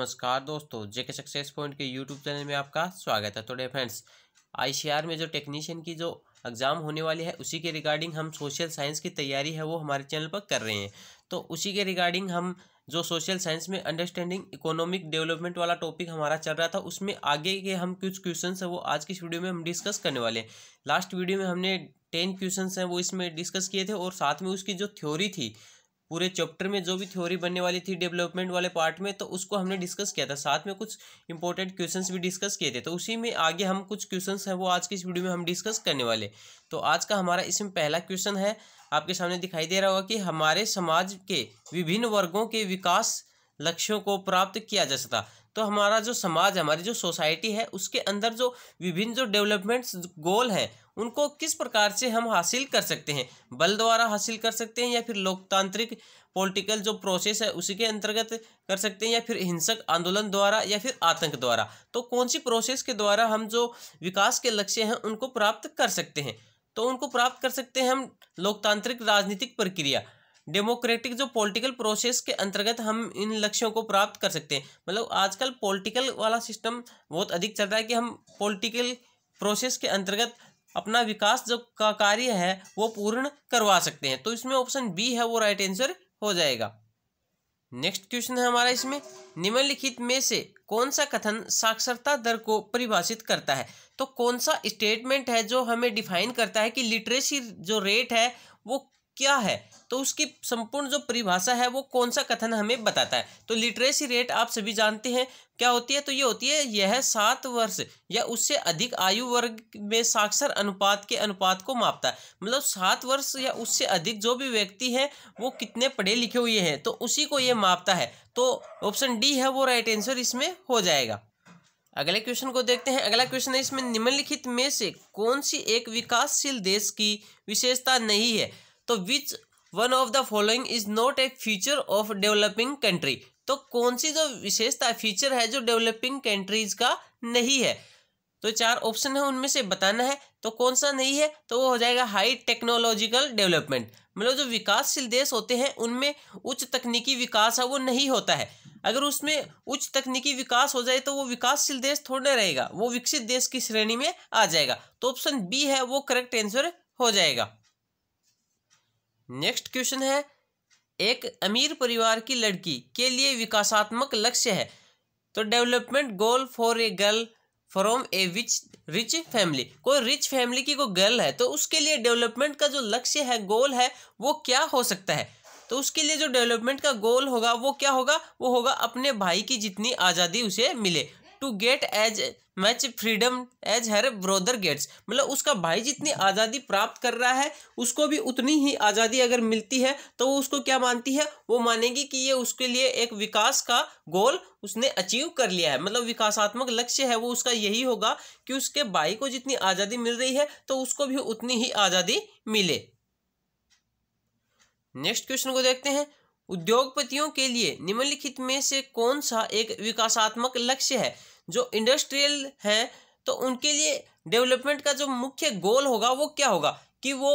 नमस्कार दोस्तों JK success point के यूट्यूब चैनल में आपका स्वागत है तो डे फ्रेंड्स आईसीआर में जो टेक्नीशियन की जो एग्ज़ाम होने वाली है उसी के रिगार्डिंग हम सोशल साइंस की तैयारी है वो हमारे चैनल पर कर रहे हैं तो उसी के रिगार्डिंग हम जो सोशल साइंस में अंडरस्टैंडिंग इकोनॉमिक डेवलपमेंट वाला टॉपिक हमारा चल रहा था उसमें आगे के हम कुछ क्वेश्चन है वो आज की इस वीडियो में हम डिस्कस करने वाले हैं लास्ट वीडियो में हमने टेन क्वेश्चन हैं वो इसमें डिस्कस किए थे और साथ में उसकी जो थ्योरी थी पूरे चैप्टर में जो भी थ्योरी बनने वाली थी डेवलपमेंट वाले पार्ट में तो उसको हमने डिस्कस किया था साथ में कुछ इंपॉर्टेंट क्वेश्चंस भी डिस्कस किए थे तो उसी में आगे हम कुछ क्वेश्चंस हैं वो आज की इस वीडियो में हम डिस्कस करने वाले तो आज का हमारा इसमें पहला क्वेश्चन है आपके सामने दिखाई दे रहा होगा कि हमारे समाज के विभिन्न वर्गों के विकास लक्ष्यों को प्राप्त किया जा सकता तो हमारा जो समाज हमारी जो सोसाइटी है उसके अंदर जो विभिन्न जो डेवलपमेंट्स गोल हैं उनको किस प्रकार से हम हासिल कर सकते हैं बल द्वारा हासिल कर सकते हैं या फिर लोकतांत्रिक पॉलिटिकल जो प्रोसेस है उसी के अंतर्गत कर सकते हैं या फिर हिंसक आंदोलन द्वारा या फिर आतंक द्वारा तो कौन सी प्रोसेस के द्वारा हम जो विकास के लक्ष्य हैं उनको प्राप्त कर सकते हैं तो उनको प्राप्त कर सकते हैं हम लोकतांत्रिक राजनीतिक प्रक्रिया डेमोक्रेटिक जो पॉलिटिकल प्रोसेस के अंतर्गत हम इन लक्ष्यों को प्राप्त कर सकते हैं मतलब आजकल पॉलिटिकल वाला सिस्टम बहुत अधिक चल रहा है कि हम पॉलिटिकल प्रोसेस के अंतर्गत अपना विकास जो का कार्य है वो पूर्ण करवा सकते हैं तो इसमें ऑप्शन बी है वो राइट आंसर हो जाएगा नेक्स्ट क्वेश्चन है हमारा इसमें निम्नलिखित में से कौन सा कथन साक्षरता दर को परिभाषित करता है तो कौन सा स्टेटमेंट है जो हमें डिफाइन करता है कि लिटरेसी जो रेट है वो क्या है तो उसकी संपूर्ण जो परिभाषा है वो कौन सा कथन हमें बताता है तो लिटरेसी रेट आप सभी जानते हैं क्या होती है तो ये होती है यह सात वर्ष या उससे अधिक आयु वर्ग में साक्षर अनुपात के अनुपात को मापता है मतलब सात वर्ष या उससे अधिक जो भी व्यक्ति है वो कितने पढ़े लिखे हुए हैं तो उसी को ये मापता है तो ऑप्शन डी है वो राइट आंसर इसमें हो जाएगा अगले क्वेश्चन को देखते हैं अगला क्वेश्चन है इसमें निम्नलिखित में से कौन सी एक विकासशील देश की विशेषता नहीं है तो which one of the following is not a feature of developing country तो कौन सी जो विशेषता फीचर है जो डेवलपिंग कंट्रीज का नहीं है तो चार ऑप्शन है उनमें से बताना है तो कौन सा नहीं है तो वो हो जाएगा हाई टेक्नोलॉजिकल डेवलपमेंट मतलब जो विकासशील देश होते हैं उनमें उच्च तकनीकी विकास है वो नहीं होता है अगर उसमें उच्च तकनीकी विकास हो जाए तो वो विकासशील देश थोड़ा रहेगा वो विकसित देश की श्रेणी में आ जाएगा तो ऑप्शन बी है वो करेक्ट आंसर हो जाएगा नेक्स्ट क्वेश्चन है एक अमीर परिवार की लड़की के लिए विकासात्मक लक्ष्य है तो development goal for a girl from a which rich family कोई रिच फैमिली की कोई गर्ल है तो उसके लिए डेवलपमेंट का जो लक्ष्य है गोल है वो क्या हो सकता है तो उसके लिए जो डेवलपमेंट का गोल होगा वो क्या होगा वो होगा अपने भाई की जितनी आज़ादी उसे मिले to get as much freedom as her brother gets मतलब उसका भाई जितनी आज़ादी प्राप्त कर रहा है उसको भी उतनी ही आज़ादी अगर मिलती है तो वो उसको क्या मानती है वो मानेगी कि ये उसके लिए एक विकास का गोल उसने अचीव कर लिया है मतलब विकासात्मक लक्ष्य है वो उसका यही होगा कि उसके भाई को जितनी आज़ादी मिल रही है तो उसको भी उतनी ही आज़ादी मिले नेक्स्ट क्वेश्चन को देखते हैं उद्योगपतियों के लिए निम्नलिखित में से कौन सा एक विकासात्मक लक्ष्य है जो इंडस्ट्रियल हैं तो उनके लिए डेवलपमेंट का जो मुख्य गोल होगा वो क्या होगा कि वो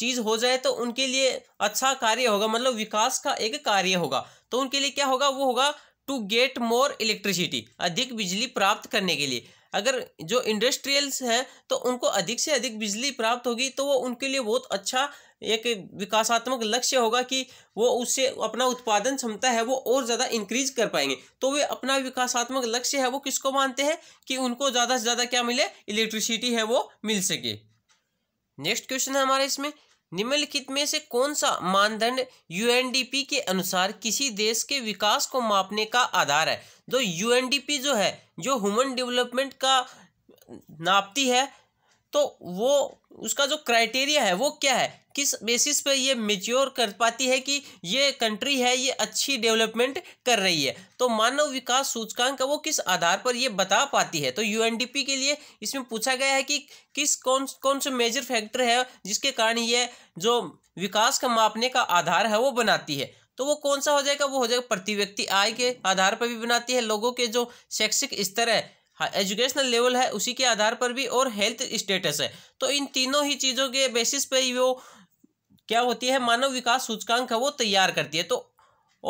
चीज़ हो जाए तो उनके लिए अच्छा कार्य होगा मतलब विकास का एक कार्य होगा तो उनके लिए क्या होगा वो होगा टू गेट मोर इलेक्ट्रिसिटी अधिक बिजली प्राप्त करने के लिए अगर जो इंडस्ट्रियल्स हैं तो उनको अधिक से अधिक बिजली प्राप्त होगी तो वो उनके लिए बहुत अच्छा एक विकासात्मक लक्ष्य होगा कि वो उससे अपना उत्पादन क्षमता है वो और ज़्यादा इंक्रीज कर पाएंगे तो वे अपना विकासात्मक लक्ष्य है वो किसको मानते हैं कि उनको ज़्यादा से ज़्यादा क्या मिले इलेक्ट्रिसिटी है वो मिल सके नेक्स्ट क्वेश्चन है हमारे इसमें निम्नलिखित में से कौन सा मानदंड यूएनडीपी के अनुसार किसी देश के विकास को मापने का आधार है तो यूएनडीपी जो है जो ह्यूमन डेवलपमेंट का नापती है तो वो उसका जो क्राइटेरिया है वो क्या है किस बेसिस पे ये मेच्योर कर पाती है कि ये कंट्री है ये अच्छी डेवलपमेंट कर रही है तो मानव विकास सूचकांक का वो किस आधार पर ये बता पाती है तो यूएनडीपी के लिए इसमें पूछा गया है कि किस कौन कौन से मेजर फैक्टर है जिसके कारण ये जो विकास का मापने का आधार है वो बनाती है तो वो कौन सा हो जाएगा वो हो जाएगा प्रति व्यक्ति आय के आधार पर भी बनाती है लोगों के जो शैक्षिक स्तर है एजुकेशनल हाँ, लेवल है उसी के आधार पर भी और हेल्थ स्टेटस है तो इन तीनों ही चीज़ों के बेसिस पे वो क्या होती है मानव विकास सूचकांक है वो तैयार करती है तो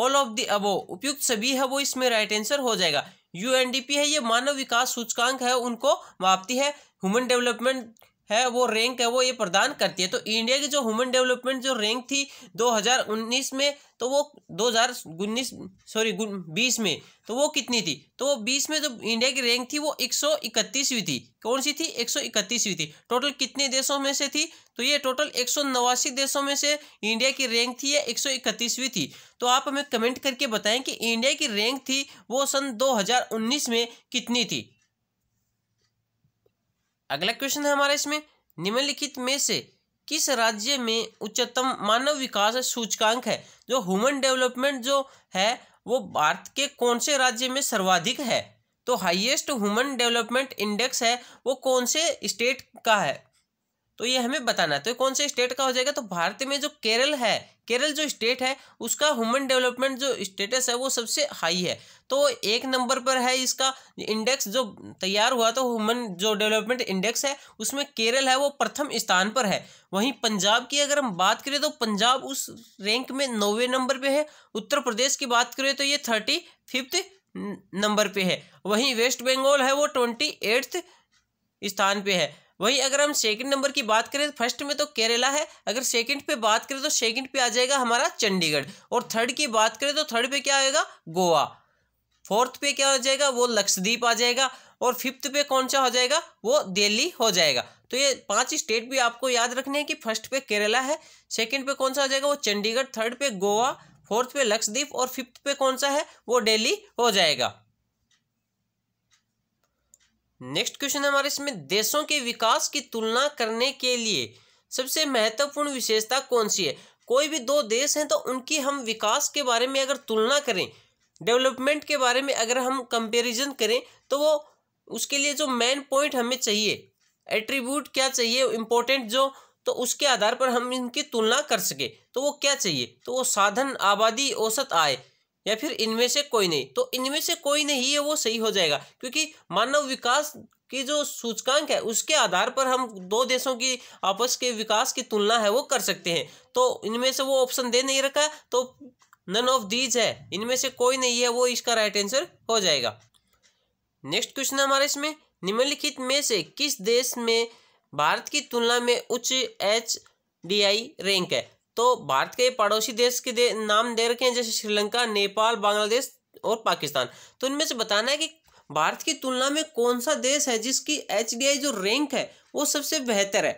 ऑल ऑफ दी अब उपयुक्त सभी है वो इसमें राइट आंसर हो जाएगा यूएनडीपी है ये मानव विकास सूचकांक है उनको मापती है ह्यूमन डेवलपमेंट है वो रैंक है वो ये प्रदान करती है तो इंडिया की जो ह्यूमन डेवलपमेंट जो रैंक थी 2019 में तो वो 2019 सॉरी 20 में तो वो कितनी थी तो वो 20 में जो इंडिया की रैंक थी वो 131वीं थी कौन सी थी 131वीं थी टोटल कितने देशों में से थी तो ये टोटल एक देशों में से इंडिया की रैंक थी या इकतीसवीं थी तो आप हमें कमेंट करके बताएं कि इंडिया की रैंक थी वो सन दो में कितनी थी अगला क्वेश्चन है हमारा इसमें निम्नलिखित में से किस राज्य में उच्चतम मानव विकास सूचकांक है जो ह्यूमन डेवलपमेंट जो है वो भारत के कौन से राज्य में सर्वाधिक है तो हाईएस्ट ह्यूमन डेवलपमेंट इंडेक्स है वो कौन से स्टेट का है तो ये हमें बताना है तो कौन से स्टेट का हो जाएगा तो भारत में जो केरल है केरल जो स्टेट है उसका ह्यूमन डेवलपमेंट जो स्टेटस है वो सबसे हाई है तो एक नंबर पर है इसका इंडेक्स जो तैयार हुआ तो ह्यूमन जो डेवलपमेंट इंडेक्स है उसमें केरल है वो प्रथम स्थान पर है वहीं पंजाब की अगर हम बात करें तो पंजाब उस रैंक में नौवे नंबर पर है उत्तर प्रदेश की बात करें तो ये थर्टी फिफ्थ नंबर पर है वहीं वेस्ट बंगाल है वो ट्वेंटी एट्थ स्थान पर है वहीं अगर हम सेकंड नंबर की बात करें फर्स्ट में तो केरला है अगर सेकंड पे बात करें तो सेकंड पे आ जाएगा हमारा चंडीगढ़ और थर्ड की बात करें तो थर्ड पे क्या आएगा गोवा फोर्थ पे क्या हो जाएगा वो लक्षद्वीप आ जाएगा और फिफ्थ पे कौन सा हो जाएगा वो दिल्ली हो जाएगा तो ये पांच स्टेट भी आपको याद रखने हैं कि फर्स्ट पे केरला है सेकंड पे कौन सा हो जाएगा वो चंडीगढ़ थर्ड पे गोवा फोर्थ पे लक्षद्वीप और फिफ्थ पे कौन सा है वो दिल्ली हो जाएगा नेक्स्ट क्वेश्चन हमारे इसमें देशों के विकास की तुलना करने के लिए सबसे महत्वपूर्ण विशेषता कौन सी है कोई भी दो देश हैं तो उनकी हम विकास के बारे में अगर तुलना करें डेवलपमेंट के बारे में अगर हम कंपेरिजन करें तो वो उसके लिए जो मेन पॉइंट हमें चाहिए एट्रीब्यूट क्या चाहिए इम्पोर्टेंट जो तो उसके आधार पर हम इनकी तुलना कर सके तो वो क्या चाहिए तो वो साधन आबादी औसत आय या फिर इनमें से कोई नहीं तो इनमें से कोई नहीं है वो सही हो जाएगा क्योंकि मानव विकास की जो सूचकांक है उसके आधार पर हम दो देशों की आपस के विकास की तुलना है वो कर सकते हैं तो इनमें से वो ऑप्शन दे नहीं रखा तो नन ऑफ दीज है इनमें से कोई नहीं है वो इसका राइट आंसर हो जाएगा नेक्स्ट क्वेश्चन है हमारे इसमें निम्नलिखित में से किस देश में भारत की तुलना में उच्च एच डी आई रैंक है तो भारत के पड़ोसी देश के दे, नाम दे रखे हैं जैसे श्रीलंका नेपाल बांग्लादेश और पाकिस्तान तो इनमें से बताना है कि भारत की तुलना में कौन सा देश है जिसकी एच जो रैंक है वो सबसे बेहतर है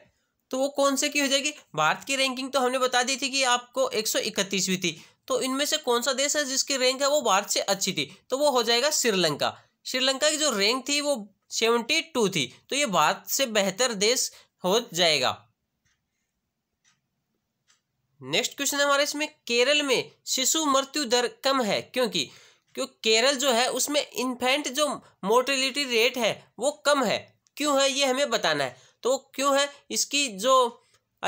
तो वो कौन से की हो जाएगी भारत की रैंकिंग तो हमने बता दी थी कि आपको एक थी तो इनमें से कौन सा देश है जिसकी रैंक है वो भारत से अच्छी थी तो वो हो जाएगा श्रीलंका श्रीलंका की जो रैंक थी वो सेवेंटी टू थी तो ये भारत से बेहतर देश हो जाएगा नेक्स्ट क्वेश्चन हमारे इसमें केरल में शिशु मृत्यु दर कम है क्योंकि क्यों केरल जो है उसमें इन्फेंट जो मोर्टिलिटी रेट है वो कम है क्यों है ये हमें बताना है तो क्यों है इसकी जो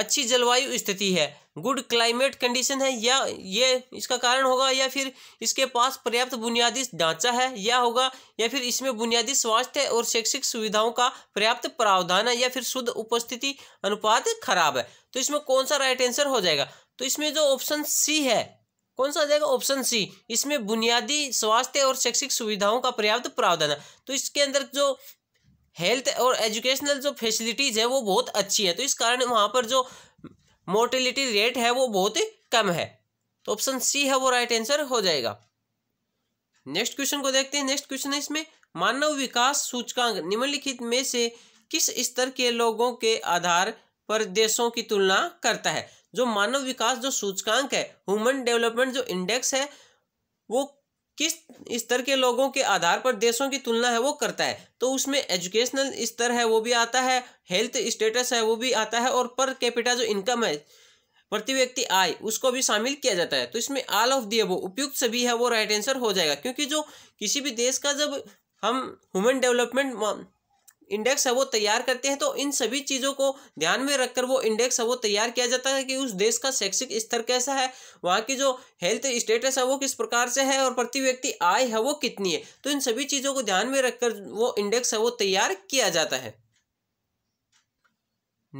अच्छी जलवायु स्थिति है गुड क्लाइमेट कंडीशन है या ये इसका कारण होगा या फिर इसके पास पर्याप्त बुनियादी ढांचा है या होगा या फिर इसमें बुनियादी स्वास्थ्य और शैक्षिक सुविधाओं का पर्याप्त प्रावधान है या फिर शुद्ध उपस्थिति अनुपात खराब है तो इसमें कौन सा राइट आंसर हो जाएगा तो इसमें जो ऑप्शन सी है कौन सा आ जाएगा ऑप्शन सी इसमें बुनियादी स्वास्थ्य और शैक्षिक सुविधाओं का पर्याप्त प्रावधान है तो इसके अंदर जो हेल्थ और एजुकेशनल जो फैसिलिटीज़ है वो बहुत अच्छी है तो इस कारण वहाँ पर जो मोर्टिलिटी रेट है वो बहुत ही कम है तो ऑप्शन सी है वो राइट आंसर हो जाएगा नेक्स्ट क्वेश्चन को देखते हैं नेक्स्ट क्वेश्चन है इसमें मानव विकास सूचकांक निम्नलिखित में से किस स्तर के लोगों के आधार प्रदेशों की तुलना करता है जो मानव विकास जो सूचकांक है ह्यूमन डेवलपमेंट जो इंडेक्स है वो किस स्तर के लोगों के आधार पर देशों की तुलना है वो करता है तो उसमें एजुकेशनल स्तर है वो भी आता है हेल्थ स्टेटस है वो भी आता है और पर कैपिटा जो इनकम है प्रति व्यक्ति आय उसको भी शामिल किया जाता है तो इसमें ऑल ऑफ दिए वो उपयुक्त सभी है वो राइट आंसर हो जाएगा क्योंकि जो किसी भी देश का जब हम ह्यूमन डेवलपमेंट इंडेक्स है वो तैयार करते हैं तो इन सभी चीज़ों को ध्यान में रखकर वो इंडेक्स है वो तैयार किया जाता है कि उस देश का शैक्षिक स्तर कैसा है वहाँ की जो हेल्थ स्टेटस है वो किस प्रकार से है और प्रति व्यक्ति आय है वो कितनी है तो इन सभी चीज़ों को ध्यान में रखकर वो इंडेक्स है वो तैयार किया जाता है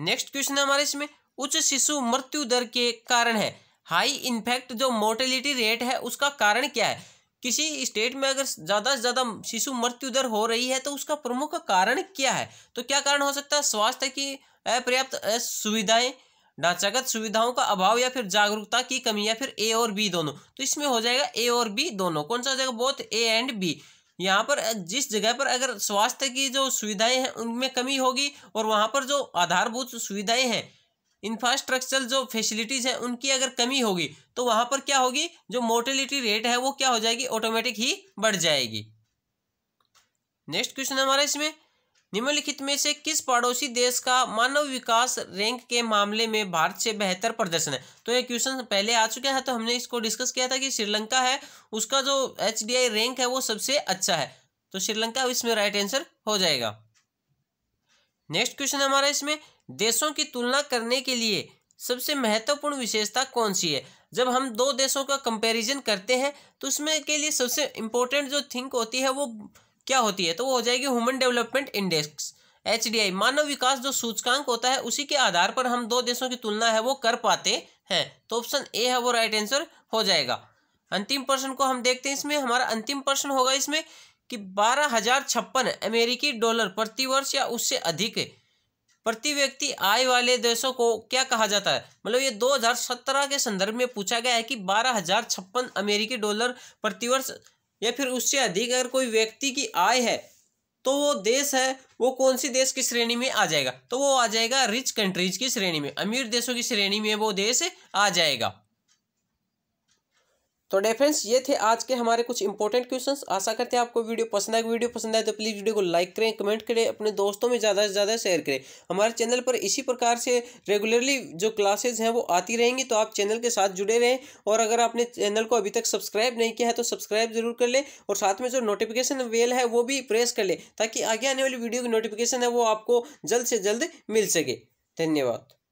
नेक्स्ट क्वेश्चन हमारे इसमें उच्च शिशु मृत्यु दर के कारण है हाई इन्फेक्ट जो मोर्टेलिटी रेट है उसका कारण क्या है किसी स्टेट में अगर ज़्यादा से ज़्यादा शिशु मृत्यु दर हो रही है तो उसका प्रमुख कारण क्या है तो क्या कारण हो सकता है स्वास्थ्य की अपर्याप्त सुविधाएं ढांचागत सुविधाओं का अभाव या फिर जागरूकता की कमी या फिर ए और बी दोनों तो इसमें हो जाएगा ए और बी दोनों कौन सा हो जाएगा बोथ ए एंड बी यहाँ पर जिस जगह पर अगर स्वास्थ्य की जो सुविधाएं हैं उनमें कमी होगी और वहाँ पर जो आधारभूत सुविधाएं हैं इंफ्रास्ट्रक्चर जो फैसिलिटीज़ है उनकी अगर कमी होगी तो वहाँ पर क्या होगी जो मोर्टेलिटी रेट है वो क्या हो जाएगी ऑटोमेटिक ही बढ़ जाएगी नेक्स्ट क्वेश्चन हमारा इसमें निम्नलिखित में से किस पड़ोसी देश का मानव विकास रैंक के मामले में भारत से बेहतर प्रदर्शन है तो ये क्वेश्चन पहले आ चुका है तो हमने इसको डिस्कस किया था कि श्रीलंका है उसका जो एच रैंक है वो सबसे अच्छा है तो श्रीलंका इसमें राइट आंसर हो जाएगा नेक्स्ट क्वेश्चन हमारा इसमें देशों की तुलना करने के लिए सबसे महत्वपूर्ण विशेषता कौन सी है जब हम दो देशों का कंपैरिजन करते हैं तो उसमें के लिए सबसे इम्पोर्टेंट जो थिंक होती है वो क्या होती है तो वो हो जाएगी ह्यूमन डेवलपमेंट इंडेक्स एच मानव विकास जो सूचकांक होता है उसी के आधार पर हम दो देशों की तुलना है वो कर पाते हैं तो ऑप्शन ए है वो राइट आंसर हो जाएगा अंतिम प्रश्न को हम देखते हैं इसमें हमारा अंतिम प्रश्न होगा इसमें कि बारह हजार छप्पन अमेरिकी डॉलर प्रतिवर्ष या उससे अधिक प्रति व्यक्ति आय वाले देशों को क्या कहा जाता है मतलब ये 2017 के संदर्भ में पूछा गया है कि बारह अमेरिकी डॉलर प्रतिवर्ष या फिर उससे अधिक अगर कोई व्यक्ति की आय है तो वो देश है वो कौन सी देश की श्रेणी में आ जाएगा तो वो आ जाएगा रिच कंट्रीज की श्रेणी में अमीर देशों की श्रेणी में वो देश आ जाएगा तो डिफेंस ये थे आज के हमारे कुछ इंपॉर्टेंट क्वेश्चंस आशा करते हैं आपको वीडियो पसंद आए वीडियो पसंद आए तो प्लीज़ वीडियो को लाइक करें कमेंट करें अपने दोस्तों में ज़्यादा से ज़्यादा शेयर करें हमारे चैनल पर इसी प्रकार से रेगुलरली जो क्लासेज हैं वो आती रहेंगी तो आप चैनल के साथ जुड़े रहें और अगर आपने चैनल को अभी तक सब्सक्राइब नहीं किया है तो सब्सक्राइब जरूर कर लें और साथ में जो नोटिफिकेशन बेल है वो भी प्रेस कर लें ताकि आगे आने वाली वीडियो की नोटिफिकेशन है वो आपको जल्द से जल्द मिल सके धन्यवाद